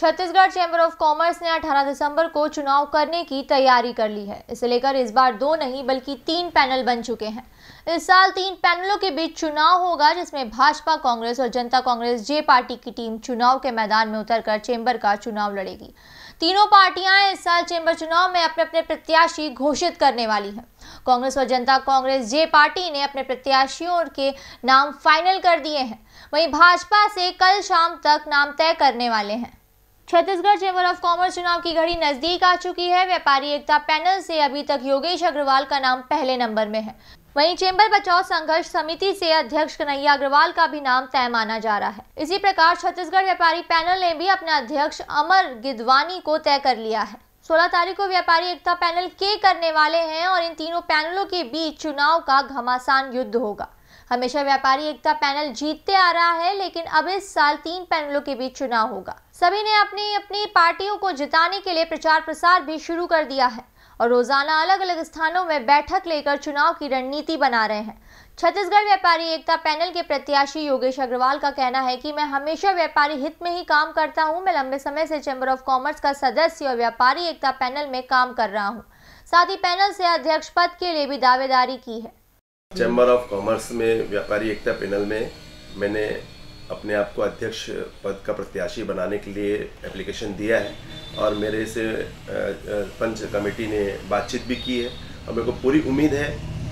Chhattisgarh chamber of commerce ने 18 दिसंबर को चुनाव करने की तैयारी कर ली है इसे लेकर इस बार दो नहीं बल्कि तीन पैनल बन चुके हैं इस साल तीन पैनलों के बीच चुनाव होगा जिसमें भाजपा कांग्रेस और जनता कांग्रेस जे पार्टी की टीम चुनाव के मैदान में उतरकर चेंबर का चुनाव लड़ेगी तीनों पार्टियां इस साल चेंबर चुनाव में अपने अपने प्रत्याशी घोषित करने वाली हैं कांग्रेस और जनता कांग्रेस जे पार्टी ने अपने प्रत्याशियों के नाम फाइनल कर दिए हैं वहीं भाजपा से कल शाम तक नाम तय करने वाले हैं छत्तीसगढ़ चैम्बर ऑफ कॉमर्स चुनाव की घड़ी नजदीक आ चुकी है व्यापारी एकता पैनल से अभी तक योगेश अग्रवाल का नाम पहले नंबर में है वहीं चेंबर बचाओ संघर्ष समिति से अध्यक्ष कन्हैया अग्रवाल का भी नाम तय माना जा रहा है इसी प्रकार छत्तीसगढ़ व्यापारी पैनल ने भी अपने अध्यक्ष अमर गिदवानी को तय कर लिया है 16 तारीख को व्यापारी एकता पैनल के करने वाले हैं और इन तीनों पैनलों के बीच चुनाव का घमासान युद्ध होगा हमेशा व्यापारी एकता पैनल जीतते आ रहा है लेकिन अब इस साल तीन पैनलों के बीच चुनाव होगा सभी ने अपनी अपनी पार्टियों को जिताने के लिए प्रचार प्रसार भी शुरू कर दिया है और रोजाना अलग अलग स्थानों में बैठक लेकर चुनाव की रणनीति बना रहे हैं छत्तीसगढ़ व्यापारी एकता पैनल के प्रत्याशी योगेश अग्रवाल का कहना है कि मैं हमेशा व्यापारी हित में ही काम करता हूं मैं लंबे समय से चैम्बर ऑफ कॉमर्स का सदस्य और व्यापारी एकता पैनल में काम कर रहा हूं साथ ही पैनल से अध्यक्ष पद के लिए भी दावेदारी की है चैम्बर ऑफ कॉमर्स में व्यापारी एकता पैनल में मैंने अपने आप को अध्यक्ष पद का प्रत्याशी बनाने के लिए एप्लीकेशन दिया है और मेरे से पंच कमेटी ने बातचीत भी की है और मेरे को पूरी उम्मीद है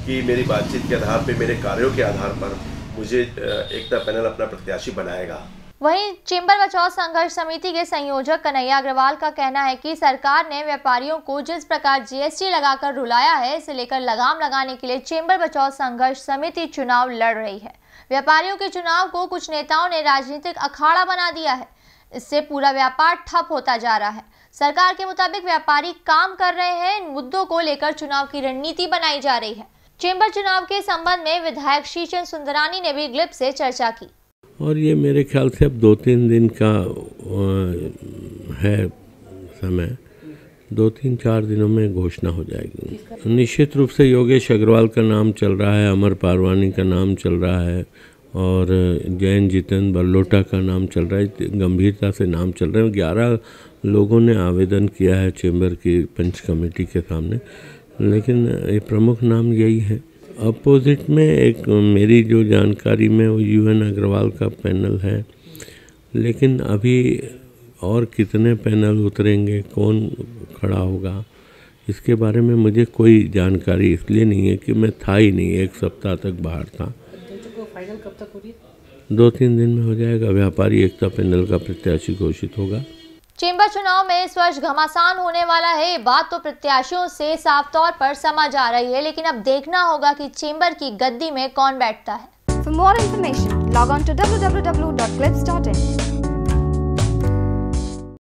कि मेरी बातचीत के आधार पर मेरे कार्यों के आधार पर मुझे एकता पैनल अपना प्रत्याशी बनाएगा वहीं चेंबर बचाओ संघर्ष समिति के संयोजक कन्हैया अग्रवाल का कहना है कि सरकार ने व्यापारियों को जिस प्रकार जीएसटी लगाकर रुलाया है इसे लेकर लगाम लगाने के लिए चेंबर बचाओ संघर्ष समिति चुनाव लड़ रही है व्यापारियों के चुनाव को कुछ नेताओं ने राजनीतिक अखाड़ा बना दिया है इससे पूरा व्यापार ठप होता जा रहा है सरकार के मुताबिक व्यापारी काम कर रहे हैं इन मुद्दों को लेकर चुनाव की रणनीति बनाई जा रही है चेंबर चुनाव के संबंध में विधायक शीशन सुंदरानी ने भी ग्लिप से चर्चा की और ये मेरे ख्याल से अब दो तीन दिन का है समय दो तीन चार दिनों में घोषणा हो जाएगी निश्चित रूप से योगेश अग्रवाल का नाम चल रहा है अमर पारवानी का नाम चल रहा है और जैन जितन बल्लोटा का नाम चल रहा है गंभीरता से नाम चल रहे हैं ग्यारह लोगों ने आवेदन किया है चेंबर की पंच कमेटी के सामने लेकिन ये प्रमुख नाम यही है अपोजिट में एक मेरी जो जानकारी में वो एन अग्रवाल का पैनल है लेकिन अभी और कितने पैनल उतरेंगे कौन खड़ा होगा इसके बारे में मुझे कोई जानकारी इसलिए नहीं है कि मैं था ही नहीं एक सप्ताह तक बाहर था फाइनल तो कब तक हो रही है दो तीन दिन में हो जाएगा व्यापारी एकता पैनल का प्रत्याशी घोषित होगा चेंबर चुनाव में इस वर्ष घमासान होने वाला है ये बात तो प्रत्याशियों से साफ तौर पर समझ आ रही है लेकिन अब देखना होगा कि चेंबर की गद्दी में कौन बैठता है for more information log on to W W W dot clips dot in